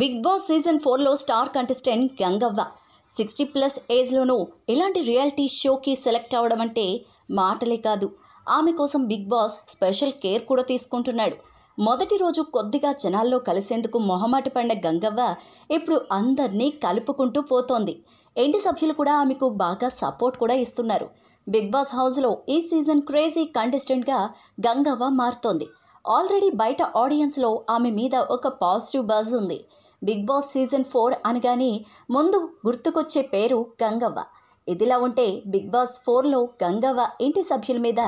big boss season ఫోర్లో star contestant Gangavva sixty plus ఏజ్లోనూ ఇలాంటి రియాలిటీ షోకి సెలెక్ట్ అవ్వడం అంటే మాటలే కాదు ఆమె కోసం బిగ్ బాస్ స్పెషల్ కేర్ కూడా తీసుకుంటున్నాడు మొదటి రోజు కొద్దిగా జనాల్లో కలిసేందుకు మొహమాట పడిన గంగవ్వ ఇప్పుడు అందరినీ కలుపుకుంటూ పోతోంది ఎండి సభ్యులు కూడా ఆమెకు బాగా సపోర్ట్ కూడా ఇస్తున్నారు బిగ్ బాస్ హౌస్లో ఈ సీజన్ క్రేజీ కంటెస్టెంట్గా గంగవ్వ మారుతోంది ఆల్రెడీ బయట ఆడియన్స్లో ఆమె మీద ఒక పాజిటివ్ బజ్ ఉంది బిగ్ బాస్ సీజన్ ఫోర్ అనగానే ముందు గుర్తుకొచ్చే పేరు గంగవ్వ ఇదిలా ఉంటే బిగ్ బాస్ ఫోర్లో గంగవ్వ ఇంటి సభ్యుల మీద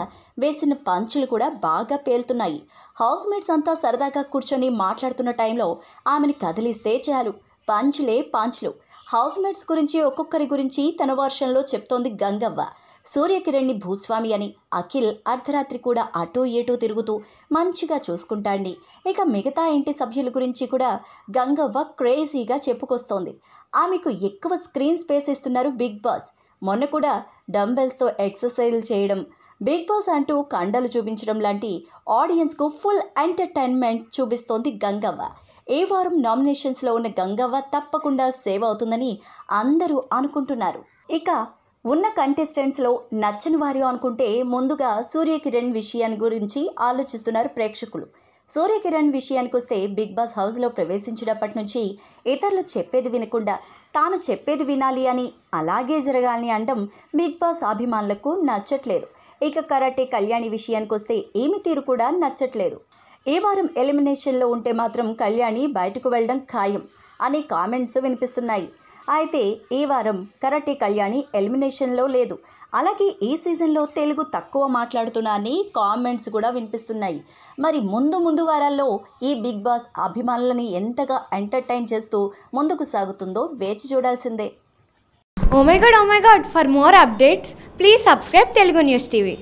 వేసిన పంచులు కూడా బాగా పేలుతున్నాయి హౌస్ మేట్స్ అంతా సరదాగా కూర్చొని మాట్లాడుతున్న టైంలో ఆమెను కదిలిస్తే చాలు పంచులే పాంచులు హౌస్ మేట్స్ గురించి ఒక్కొక్కరి గురించి తన వర్షంలో చెప్తోంది గంగవ్వ సూర్యకిరణ్ని భూస్వామి అని అఖిల్ అర్ధరాత్రి కూడా అటూ ఏటో తిరుగుతూ మంచిగా చూసుకుంటాండి ఇక మిగతా ఇంటి సభ్యుల గురించి కూడా గంగవ్వ క్రేజీగా చెప్పుకొస్తోంది ఆమెకు ఎక్కువ స్క్రీన్ స్పేస్ ఇస్తున్నారు బిగ్ బాస్ మొన్న కూడా డంబెల్స్తో ఎక్సర్సైజ్లు చేయడం బిగ్ బాస్ అంటూ కండలు చూపించడం లాంటి ఆడియన్స్కు ఫుల్ ఎంటర్టైన్మెంట్ చూపిస్తోంది గంగవ్వ ఏ వారం నామినేషన్స్లో ఉన్న గంగవ్వ తప్పకుండా సేవ్ అవుతుందని అందరూ అనుకుంటున్నారు ఇక ఉన్న కంటెస్టెంట్స్లో నచ్చని వారు అనుకుంటే ముందుగా సూర్యకిరణ్ విషయాన్ని గురించి ఆలోచిస్తున్నారు ప్రేక్షకులు సూర్యకిరణ్ విషయానికి వస్తే బిగ్ బాస్ హౌస్లో ప్రవేశించినప్పటి నుంచి ఇతరులు చెప్పేది వినకుండా తాను చెప్పేది వినాలి అని అలాగే జరగాలని అనడం బిగ్ బాస్ అభిమానులకు నచ్చట్లేదు ఇక కరాటే కళ్యాణి విషయానికి వస్తే ఏమి తీరు కూడా నచ్చట్లేదు ఈ వారం ఎలిమినేషన్లో ఉంటే మాత్రం కళ్యాణి బయటకు వెళ్ళడం ఖాయం అనే కామెంట్స్ వినిపిస్తున్నాయి అయితే ఈ వారం కరాటే కళ్యాణి ఎలిమినేషన్లో లేదు అలాగే ఈ సీజన్లో తెలుగు తక్కువ మాట్లాడుతున్నారని కామెంట్స్ కూడా వినిపిస్తున్నాయి మరి ముందు ముందు వారాల్లో ఈ బిగ్ బాస్ అభిమానులని ఎంతగా ఎంటర్టైన్ చేస్తూ ముందుకు సాగుతుందో వేచి చూడాల్సిందే oh my god oh my god for more updates please subscribe Telugu news TV